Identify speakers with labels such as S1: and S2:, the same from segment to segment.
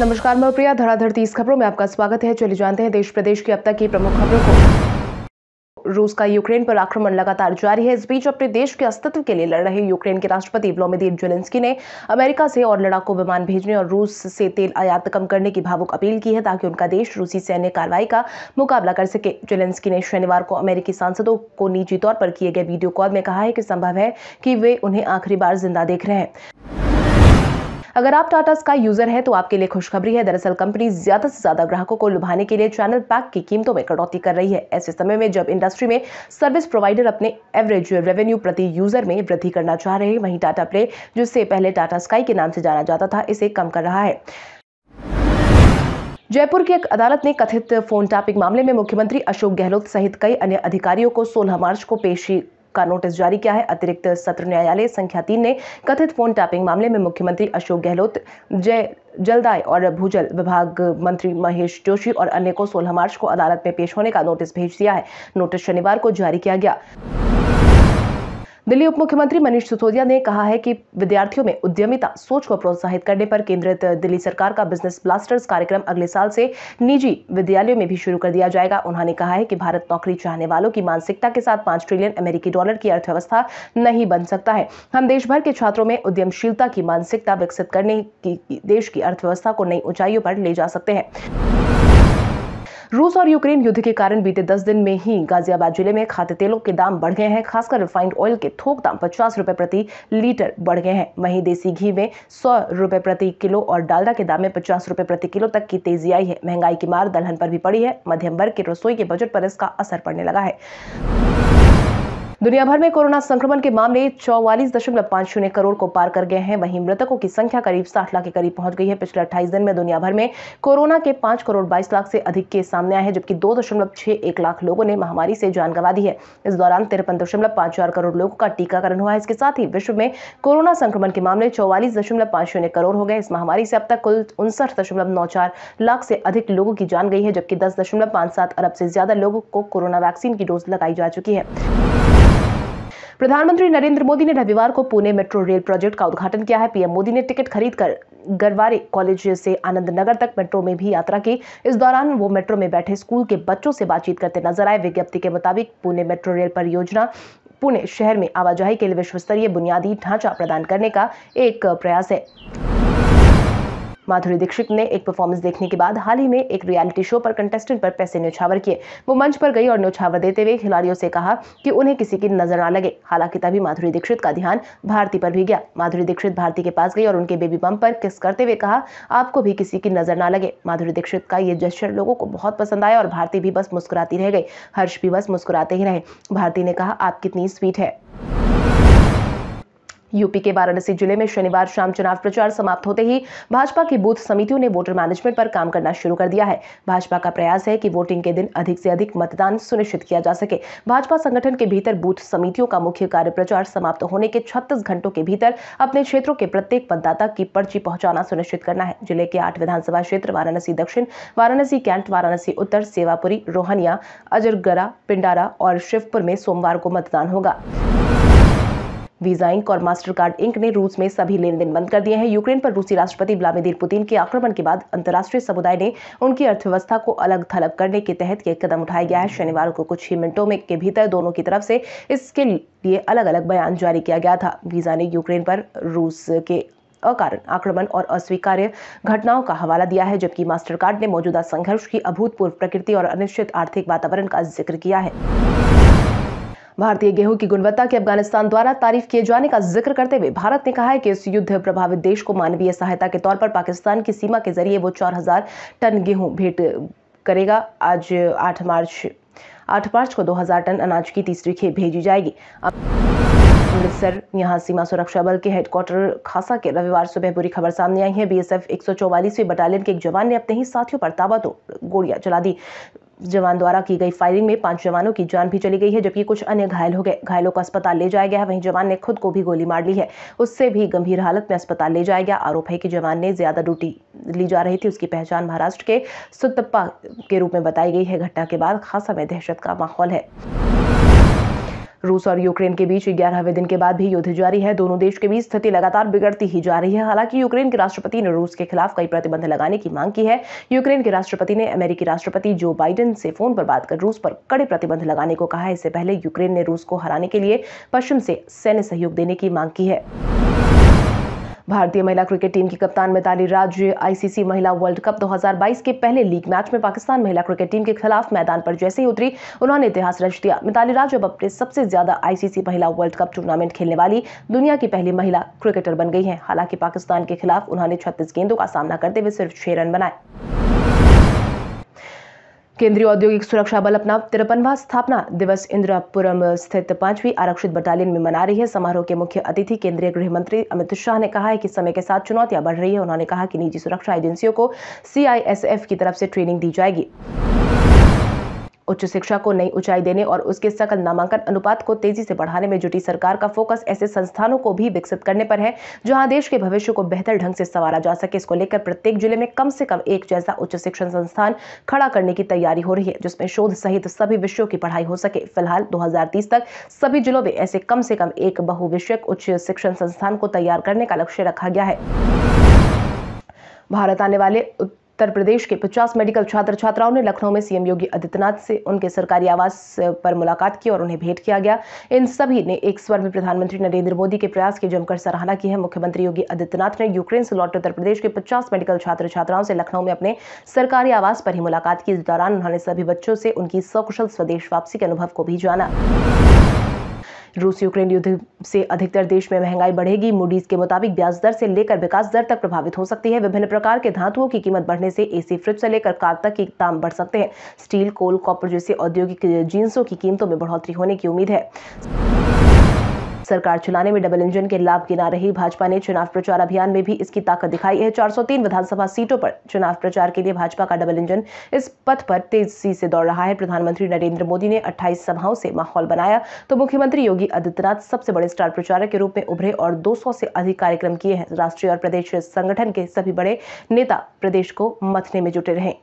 S1: नमस्कार मैं प्रिया धड़ाधड़ तीस खबरों में आपका स्वागत है चलिए जानते हैं देश प्रदेश की अब तक की प्रमुख खबरों को रूस का यूक्रेन पर आक्रमण लगातार जारी है इस बीच अपने देश के अस्तित्व के लिए लड़ रहे यूक्रेन के राष्ट्रपति व्लोमिदीर जेलेंस्की ने अमेरिका से और लड़ाकू विमान भेजने और रूस से तेल आयात कम करने की भावुक अपील की है ताकि उनका देश रूसी सैन्य कार्रवाई का मुकाबला कर सके जेलेंस्की ने शनिवार को अमेरिकी सांसदों को निजी तौर पर किए गए वीडियो कॉल में कहा है कि संभव है कि वे उन्हें आखिरी बार जिंदा देख रहे हैं अगर आप टाटा स्काई यूजर हैं तो आपके लिए खुशखबरी है दरअसल कंपनी ज्यादा से ज्यादा ग्राहकों को लुभाने के लिए चैनल पैक की कीमतों में कटौती कर रही है ऐसे समय में जब इंडस्ट्री में सर्विस प्रोवाइडर अपने एवरेज रेवेन्यू प्रति यूजर में वृद्धि करना चाह रहे हैं वहीं टाटा प्ले जिससे पहले टाटा स्काई के नाम से जाना जाता था इसे कम कर रहा है जयपुर की एक अदालत ने कथित फोन टैपिंग मामले में मुख्यमंत्री अशोक गहलोत सहित कई अन्य अधिकारियों को 16 मार्च को पेशी का नोटिस जारी किया है अतिरिक्त सत्र न्यायालय संख्या तीन ने कथित फोन टैपिंग मामले में मुख्यमंत्री अशोक गहलोत जय जलदाय और भूजल विभाग मंत्री महेश जोशी और अन्य को सोलह मार्च को अदालत में पेश होने का नोटिस भेज दिया है नोटिस शनिवार को जारी किया गया दिल्ली उप मुख्यमंत्री मनीष सिसोदिया ने कहा है कि विद्यार्थियों में उद्यमिता सोच को प्रोत्साहित करने पर केंद्रित दिल्ली सरकार का बिजनेस ब्लास्टर्स कार्यक्रम अगले साल से निजी विद्यालयों में भी शुरू कर दिया जाएगा उन्होंने कहा है कि भारत नौकरी चाहने वालों की मानसिकता के साथ पांच ट्रिलियन अमेरिकी डॉलर की अर्थव्यवस्था नहीं बन सकता है हम देश भर के छात्रों में उद्यमशीलता की मानसिकता विकसित करने की देश की अर्थव्यवस्था को नई ऊंचाइयों पर ले जा सकते हैं रूस और यूक्रेन युद्ध के कारण बीते दस दिन में ही गाजियाबाद जिले में खाद्य तेलों के दाम बढ़ गए हैं खासकर रिफाइंड ऑयल के थोक दाम पचास रुपए प्रति लीटर बढ़ गए हैं वहीं देसी घी में सौ रुपए प्रति किलो और डालडा के दाम में पचास रुपए प्रति किलो तक की तेजी आई है महंगाई की मार दलहन पर भी पड़ी है मध्यम वर्ग के रसोई के बजट पर इसका असर पड़ने लगा है दुनिया भर में कोरोना संक्रमण के मामले चौवालीस दशमलव पांच शून्य करोड़ को पार कर गए हैं वहीं मृतकों की संख्या करीब साठ लाख के करीब पहुंच गई है पिछले अट्ठाईस दिन में दुनिया भर में कोरोना के पांच करोड़ बाईस लाख से अधिक केस सामने आए हैं जबकि दो दशमलव छह एक लाख लोगों ने महामारी से जान गंवा दी है इस दौरान तिरपन दशमलव पांच चार करोड़ लोगों का टीकाकरण हुआ है इसके साथ ही विश्व में कोरोना संक्रमण के मामले चौवालीस दशमलव पांच शून्य करोड़ हो गए इस महामारी से अब तक कुल उनसठ दशमलव नौ चार लाख से अधिक लोगों की जान गई है जबकि दस दशमलव पांच सात अरब से ज्यादा लोगों को कोरोना वैक्सीन की डोज लगाई जा चुकी है प्रधानमंत्री नरेंद्र मोदी ने रविवार को पुणे मेट्रो रेल प्रोजेक्ट का उद्घाटन किया है पीएम मोदी ने टिकट खरीद कर गरवारे कॉलेज से आनंद नगर तक मेट्रो में भी यात्रा की इस दौरान वो मेट्रो में बैठे स्कूल के बच्चों से बातचीत करते नजर आए विज्ञप्ति के मुताबिक पुणे मेट्रो रेल परियोजना पुणे शहर में आवाजाही के लिए विश्व स्तरीय बुनियादी ढांचा प्रदान करने का एक प्रयास है माधुरी दीक्षित ने एक परफॉर्मेंस देखने के बाद हाल ही में एक रियलिटी शो पर कंटेस्टेंट पर पैसे न्यौछावर किए वो मंच पर गई और न्यौछावर देते हुए खिलाड़ियों से कहा कि उन्हें किसी की नजर न लगे हालांकि तभी माधुरी दीक्षित का ध्यान भारती पर भी गया माधुरी दीक्षित भारती के पास गई और उनके बेबी बम पर किस करते हुए कहा आपको भी किसी की नजर ना लगे माधुरी दीक्षित का ये जेस्टर लोगों को बहुत पसंद आया और भारती भी बस मुस्कुराती रह गई हर्ष भी बस मुस्कुराते ही रहे भारती ने कहा आप कितनी स्वीट है यूपी के वाराणसी जिले में शनिवार शाम चुनाव प्रचार समाप्त होते ही भाजपा की बूथ समितियों ने वोटर मैनेजमेंट पर काम करना शुरू कर दिया है भाजपा का प्रयास है कि वोटिंग के दिन अधिक से अधिक मतदान सुनिश्चित किया जा सके भाजपा संगठन के भीतर बूथ समितियों का मुख्य कार्य प्रचार समाप्त होने के छत्तीस घंटों के भीतर अपने क्षेत्रों के प्रत्येक मतदाता की पर्ची पहुंचाना सुनिश्चित करना है जिले के आठ विधानसभा क्षेत्र वाराणसी दक्षिण वाराणसी कैंट वाराणसी उत्तर सेवापुरी रोहनिया अजरगरा पिंडारा और शिवपुर में सोमवार को मतदान होगा वीजा इंक और मास्टर कार्ड इंक ने रूस में सभी लेन देन बंद कर दिए हैं यूक्रेन पर रूसी राष्ट्रपति व्लादिमीर पुतिन के आक्रमण के बाद अंतर्राष्ट्रीय समुदाय ने उनकी अर्थव्यवस्था को अलग थलग करने के तहत यह कदम उठाया गया है शनिवार को कुछ ही मिनटों में के भीतर दोनों की तरफ से इसके लिए अलग अलग बयान जारी किया गया था वीजा ने यूक्रेन पर रूस के अकारण आक्रमण और अस्वीकार्य घटनाओं का हवाला दिया है जबकि मास्टर कार्ड ने मौजूदा संघर्ष की अभूतपूर्व प्रकृति और अनिश्चित आर्थिक वातावरण का जिक्र किया है भारतीय गेहूं की गुणवत्ता की अफगानिस्तान द्वारा तारीफ किए जाने का जिक्र करते हुए भारत ने कहा है कि इस युद्ध प्रभावित देश को मानवीय सहायता के तौर पर पाकिस्तान की सीमा के जरिए वो 4000 टन गेहूं भेंट करेगा आज 8 मार्च 8 मार्च को 2000 टन अनाज की तीसरी खेप भेजी जाएगी अब... अमृतसर यहाँ सीमा सुरक्षा बल के हेडक्वार्टर खासा के रविवार सुबह बुरी खबर सामने आई है बीएसएफ 144वीं बटालियन के एक जवान ने अपने ही साथियों पर ताबा तो गोलियां चला दी जवान द्वारा की गई फायरिंग में पांच जवानों की जान भी चली गई है जबकि कुछ अन्य घायल हो गए घायलों को अस्पताल ले जाया गया वहीं जवान ने खुद को भी गोली मार ली है उससे भी गंभीर हालत में अस्पताल ले जाया गया आरोप है कि जवान ने ज्यादा ड्यूटी ली जा रही थी उसकी पहचान महाराष्ट्र के सुतप्पा के रूप में बताई गई है घटना के बाद खासा में दहशत का माहौल है रूस और यूक्रेन के बीच ग्यारहवें दिन के बाद भी युद्ध जारी है दोनों देश के बीच स्थिति लगातार बिगड़ती ही जा रही है हालांकि यूक्रेन के राष्ट्रपति ने रूस के खिलाफ कई प्रतिबंध लगाने की मांग की है यूक्रेन के राष्ट्रपति ने अमेरिकी राष्ट्रपति जो बाइडेन से फोन पर बात कर रूस पर कड़े प्रतिबंध लगाने को कहा है इससे पहले यूक्रेन ने रूस को हराने के लिए पश्चिम से सैन्य सहयोग देने की मांग की है भारतीय महिला क्रिकेट टीम की कप्तान मिताली राज आईसीसी महिला वर्ल्ड कप 2022 के पहले लीग मैच में पाकिस्तान महिला क्रिकेट टीम के खिलाफ मैदान पर जैसे ही उतरी उन्होंने इतिहास रच दिया मिताली राज अब अपने सबसे ज्यादा आईसीसी महिला वर्ल्ड कप टूर्नामेंट खेलने वाली दुनिया की पहली महिला क्रिकेटर बन गई है हालांकि पाकिस्तान के खिलाफ उन्होंने छत्तीस गेंदों का सामना करते हुए सिर्फ छह रन बनाए केंद्रीय औद्योगिक सुरक्षा बल अपना तिरपनवा स्थापना दिवस इंदिरापुरम स्थित पांचवी आरक्षित बटालियन में मना रही है समारोह के मुख्य अतिथि केंद्रीय गृह मंत्री अमित शाह ने कहा है कि समय के साथ चुनौतियां बढ़ रही है उन्होंने कहा कि निजी सुरक्षा एजेंसियों को सीआईएसएफ की तरफ से ट्रेनिंग दी जाएगी उच्च शिक्षा को नई ऊंचाई देने और उसके सकल नामांकन अनुपात को तेजी से बढ़ाने में जुटी सरकार का फोकस ऐसे संस्थानों को भी विकसित करने पर है जहां देश के भविष्य को बेहतर ढंग से संवारा जा सके इसको लेकर प्रत्येक जिले में कम से कम एक जैसा उच्च शिक्षण संस्थान खड़ा करने की तैयारी हो रही है जिसमें शोध सहित सभी विषयों की पढ़ाई हो सके फिलहाल दो तक सभी जिलों में ऐसे कम से कम एक बहुविषयक उच्च शिक्षण संस्थान को तैयार करने का लक्ष्य रखा गया है भारत आने वाले उत्तर प्रदेश के 50 मेडिकल छात्र छात्राओं ने लखनऊ में सीएम योगी आदित्यनाथ से उनके सरकारी आवास पर मुलाकात की और उन्हें भेंट किया गया इन सभी ने एक स्वर में प्रधानमंत्री नरेंद्र मोदी के प्रयास की जमकर सराहना की है मुख्यमंत्री योगी आदित्यनाथ ने यूक्रेन से लौटे उत्तर प्रदेश के पचास मेडिकल छात्र छात्राओं से लखनऊ में अपने सरकारी आवास पर ही मुलाकात की इस दौरान उन्होंने सभी बच्चों से उनकी सकुशल स्वदेश वापसी के अनुभव को भी जाना रूस यूक्रेन युद्ध से अधिकतर देश में महंगाई बढ़ेगी मूडीज के मुताबिक ब्याज दर से लेकर विकास दर तक प्रभावित हो सकती है विभिन्न प्रकार के धातुओं की कीमत बढ़ने से एसी फ्रिज से लेकर कार तक की दाम बढ़ सकते हैं स्टील कोल कॉपर जैसे औद्योगिक जींसों की कीमतों में बढ़ोतरी होने की उम्मीद है सरकार चलाने में डबल इंजन के लाभ गिना रही भाजपा ने चुनाव प्रचार अभियान में भी इसकी ताकत दिखाई है 403 विधानसभा सीटों पर चुनाव प्रचार के लिए भाजपा का डबल इंजन इस पथ पर तेजी से दौड़ रहा है प्रधानमंत्री नरेंद्र मोदी ने अट्ठाईस सभाओं से माहौल बनाया तो मुख्यमंत्री योगी आदित्यनाथ सबसे बड़े स्टार प्रचारक के रूप में उभरे और दो से अधिक कार्यक्रम किए हैं राष्ट्रीय और प्रदेश संगठन के सभी बड़े नेता प्रदेश को मथने में जुटे रहे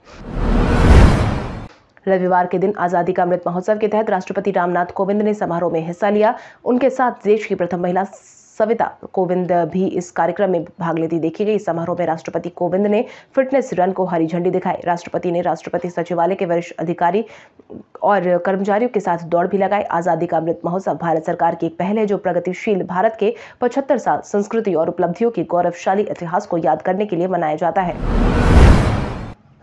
S1: रविवार के दिन आज़ादी का अमृत महोत्सव के तहत राष्ट्रपति रामनाथ कोविंद ने समारोह में हिस्सा लिया उनके साथ देश की प्रथम महिला सविता कोविंद भी इस कार्यक्रम में भाग लेती देखी गई समारोह में राष्ट्रपति कोविंद ने फिटनेस रन को हरी झंडी दिखाई राष्ट्रपति ने राष्ट्रपति सचिवालय के वरिष्ठ अधिकारी और कर्मचारियों के साथ दौड़ भी लगाई आज़ादी का अमृत महोत्सव भारत सरकार की एक पहल है जो प्रगतिशील भारत के पचहत्तर साल संस्कृति और उपलब्धियों की गौरवशाली इतिहास को याद करने के लिए मनाया जाता है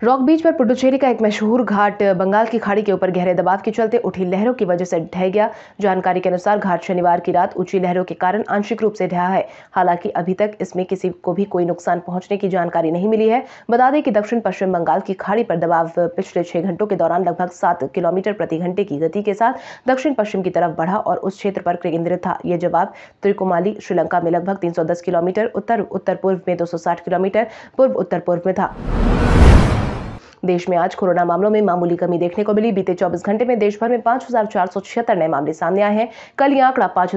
S1: रॉक बीच पर पुडुचेरी का एक मशहूर घाट बंगाल की खाड़ी के ऊपर गहरे दबाव के चलते उठी लहरों की वजह से ढह गया जानकारी के अनुसार घाट शनिवार की रात ऊंची लहरों के कारण आंशिक रूप से ढहा है हालांकि अभी तक इसमें किसी को भी कोई नुकसान पहुंचने की जानकारी नहीं मिली है बता दें कि दक्षिण पश्चिम बंगाल की खाड़ी पर दबाव पिछले छह घंटों के दौरान लगभग सात किलोमीटर प्रति घंटे की गति के साथ दक्षिण पश्चिम की तरफ बढ़ा और उस क्षेत्र पर केंद्रित था यह जवाब त्रिकुमाली श्रीलंका में लगभग तीन किलोमीटर उत्तर उत्तर पूर्व में दो किलोमीटर पूर्व उत्तर पूर्व में था देश में आज कोरोना मामलों में मामूली कमी देखने को मिली बीते चौबीस घंटे में देश भर में पांच नए मामले सामने आए हैं कल ये आंकड़ा पांच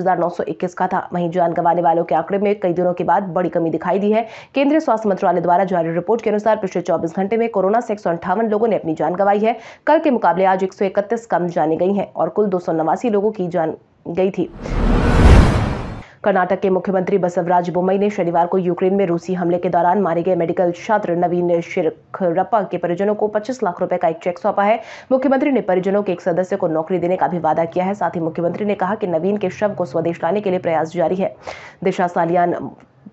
S1: का था वहीं जान गंवाने वालों के आंकड़े में कई दिनों के बाद बड़ी कमी दिखाई दी है केंद्रीय स्वास्थ्य मंत्रालय द्वारा जारी रिपोर्ट के अनुसार पिछले चौबीस घंटे में कोरोना से एक लोगों ने अपनी जान गंवाई है कल के मुकाबले आज एक कम जानी गई है और कुल दो लोगों की जान गई थी कर्नाटक के मुख्यमंत्री बसवराज बोमई ने शनिवार को यूक्रेन में रूसी हमले के दौरान मारे गए मेडिकल छात्र नवीन शिरखरप्पा के परिजनों को 25 लाख रुपए का एक चेक सौंपा है मुख्यमंत्री ने परिजनों के एक सदस्य को नौकरी देने का भी वादा किया है साथ ही मुख्यमंत्री ने कहा कि नवीन के शव को स्वदेश लाने के लिए प्रयास जारी है दिशा सालियान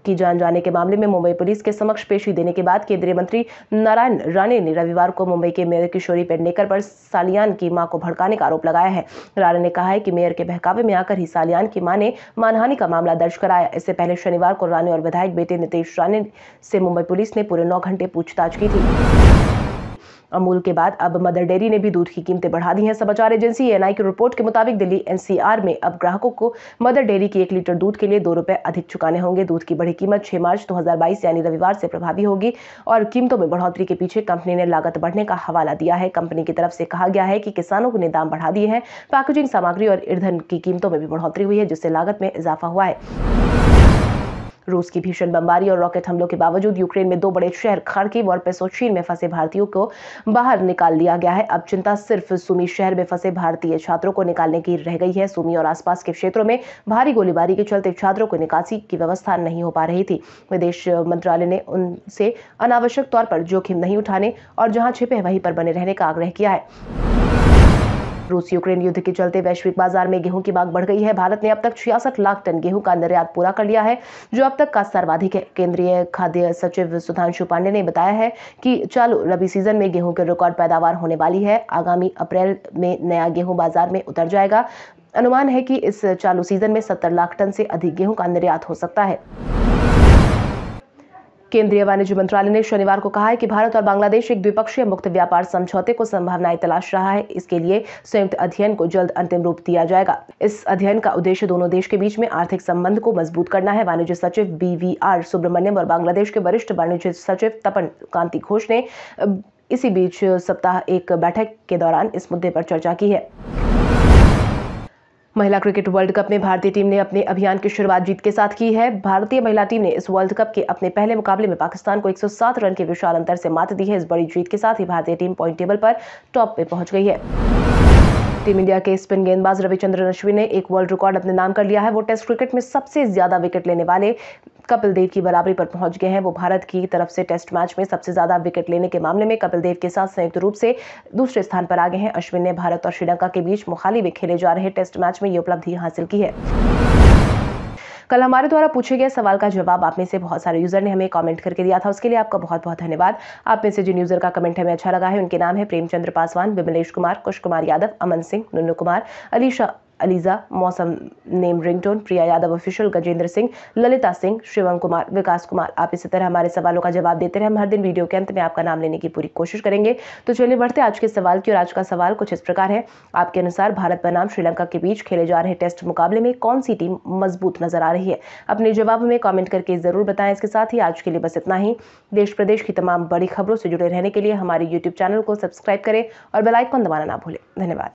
S1: की जान जाने के मामले में मुंबई पुलिस के समक्ष पेशी देने के बाद केंद्रीय मंत्री नारायण राणे ने रविवार को मुंबई के मेयर किशोरी पेडनेकर पर सालियान की मां को भड़काने का आरोप लगाया है राणे ने कहा है कि मेयर के बहकावे में आकर ही सालियान की मां ने मानहानि का मामला दर्ज कराया इससे पहले शनिवार को राणे और विधायक बेटे नितेश राणे से मुंबई पुलिस ने पूरे नौ घंटे पूछताछ की थी अमूल के बाद अब मदर डेयरी ने भी दूध की कीमतें बढ़ा दी हैं समाचार एजेंसी एन की रिपोर्ट के मुताबिक दिल्ली एनसीआर में अब ग्राहकों को मदर डेयरी की एक लीटर दूध के लिए दो रुपए अधिक चुकाने होंगे दूध की बढ़ी कीमत छह मार्च 2022 यानी रविवार से प्रभावी होगी और कीमतों में बढ़ोतरी के पीछे कंपनी ने लागत बढ़ने का हवाला दिया है कंपनी की तरफ से कहा गया है कि किसानों ने दाम बढ़ा दिए हैं पैकेजिंग सामग्री और ईंधन की कीमतों में भी बढ़ोतरी हुई है जिससे लागत में इजाफा हुआ है रूस की भीषण बमबारी और रॉकेट हमलों के बावजूद यूक्रेन में दो बड़े शहर खार्किव और पेसोचीन में फंसे भारतीयों को बाहर निकाल दिया गया है अब चिंता सिर्फ सुमी शहर में फंसे भारतीय छात्रों को निकालने की रह गई है सुमी और आसपास के क्षेत्रों में भारी गोलीबारी के चलते छात्रों को निकासी की व्यवस्था नहीं हो पा रही थी विदेश मंत्रालय ने उनसे अनावश्यक तौर पर जोखिम नहीं उठाने और जहां छिपे वहीं पर बने रहने का आग्रह किया है रूस यूक्रेन युद्ध के चलते वैश्विक बाजार में गेहूं की मांग बढ़ गई है भारत ने अब तक छियासठ लाख टन गेहूं का निर्यात पूरा कर लिया है जो अब तक का सर्वाधिक है केंद्रीय खाद्य सचिव सुधांशु पांडे ने बताया है कि चालू रबी सीजन में गेहूं के रिकॉर्ड पैदावार होने वाली है आगामी अप्रैल में नया गेहूं बाजार में उतर जाएगा अनुमान है कि इस चालू सीजन में सत्तर लाख टन से अधिक गेहूं का निर्यात हो सकता है केंद्रीय वाणिज्य मंत्रालय ने शनिवार को कहा है कि भारत और बांग्लादेश एक द्विपक्षीय मुक्त व्यापार समझौते को संभावनाएं तलाश रहा है इसके लिए संयुक्त अध्ययन को जल्द अंतिम रूप दिया जाएगा इस अध्ययन का उद्देश्य दोनों देश के बीच में आर्थिक संबंध को मजबूत करना है वाणिज्य सचिव बी वी आर सुब्रमण्यम और बांग्लादेश के वरिष्ठ वाणिज्य सचिव तपन कांति घोष ने इसी बीच सप्ताह एक बैठक के दौरान इस मुद्दे पर चर्चा की है महिला क्रिकेट वर्ल्ड कप में भारतीय टीम ने अपने अभियान की शुरुआत जीत के साथ की है भारतीय महिला टीम ने इस वर्ल्ड कप के अपने पहले मुकाबले में पाकिस्तान को 107 रन के विशाल अंतर से मात दी है इस बड़ी जीत के साथ ही भारतीय टीम पॉइंट टेबल पर टॉप पे पहुंच गई है टीम इंडिया के स्पिन गेंदबाज रविचंद्रन अश्विन ने एक वर्ल्ड रिकॉर्ड अपने नाम कर लिया है वो टेस्ट क्रिकेट में सबसे ज्यादा विकेट लेने वाले कपिल देव की बराबरी पर पहुंच गए हैं वो भारत की तरफ से टेस्ट मैच में सबसे ज्यादा विकेट लेने के मामले में कपिल देव के साथ संयुक्त रूप से दूसरे स्थान पर आ गए हैं अश्विन ने भारत और श्रीलंका के बीच मोहाली में खेले जा रहे टेस्ट मैच में ये उपलब्धि हासिल की है कल हमारे द्वारा पूछे गए सवाल का जवाब आप में से बहुत सारे यूजर ने हमें कमेंट करके दिया था उसके लिए आपका बहुत बहुत धन्यवाद आप में से जिन यूजर का कमेंट हमें अच्छा लगा है उनके नाम है प्रेमचंद्र पासवान विमलेश कुमार कुश Kumar Yadav Aman Singh Nunu Kumar Alisha Aliza Mausam name ringtone Priya Yadav official Gajendra Singh Lalita Singh Shivam Kumar Vikas Kumar आप इसी तरह हमारे सवालों का जवाब देते रहे हम हर दिन वीडियो के अंत में आपका नाम लेने की पूरी कोशिश करेंगे तो चलिए बढ़ते आज के सवाल की और आज का सवाल कुछ इस प्रकार है आपके अनुसार भारत बनाम श्रीलंका के बीच खेले जा रहे टेस्ट मुकाबले में कौन सी टीम मजबूत नजर आ रही है अपने जवाब में कॉमेंट करके जरूर बताएं इसके साथ ही आज के लिए बस इतना ही देश प्रदेश की तमाम बड़ी खबरों से जुड़े रहने के लिए हमारे यूट्यूब चैनल को सब्सक्राइब करें और बेलाइकॉन दबाना ना भूलें धन्यवाद